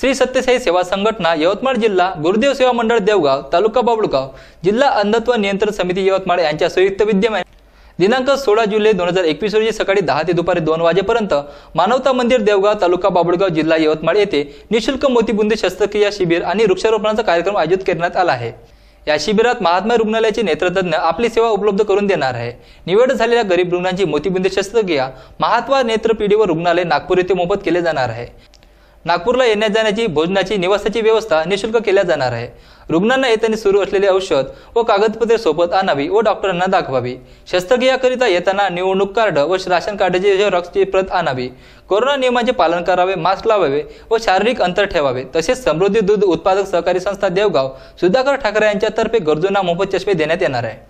श्री सत्यसाई सेवा संघटना यवतमाळ जिल्हा गुरुदेव सेवा मंडळ देवगाव तालुका बाबुळगाव जिल्हा अंधत्व नियंत्रण समिती यवतमाळ यांच्या संयुक्त विद्यमान दिनांक सोळा जुलै दोन हजार एकवीस रोजी सकाळी दहा ते दुपारी दोन वाजेपर्यंत मानवता मंदिर देवगाव तालुका बाबुळगाव जिल्हा यवतमाळ येथे निशुल्क मोतीबुंदी शस्त्रक्रिया शिबिर आणि वृक्षारोपणाचा कार्यक्रम आयोजित करण्यात आला आहे या शिबिरात महात्मा रुग्णालयाचे नेत्रतज्ञ आपली सेवा उपलब्ध करून देणार आहे निवड झालेल्या गरीब रुग्णांची मोतीबुंदी शस्त्रक्रिया महात्मा नेत्रपिढी व रुग्णालय नागपूर येथे मोफत केले जाणार आहे नागपूरला येण्या जाण्याची भोजनाची निवासाची व्यवस्था निशुल्क केल्या जाणार आहे रुग्णांना येताना सुरू असलेले औषध व कागदपत्रे सोबत आणावी व डॉक्टरांना दाखवावी शस्त्रक्रियाकरिता येताना निवडणूक कार्ड व राशन कार्डची झेरॉक्सची प्रत आणावी कोरोना नियमांचे पालन करावे मास्क लावावे व शारीरिक अंतर ठेवावे तसेच समृद्धी दूध उत्पादक सहकारी संस्था देवगाव सुधाकर ठाकरे यांच्यातर्फे गरजूंना मोफत चष्मे देण्यात येणार आहे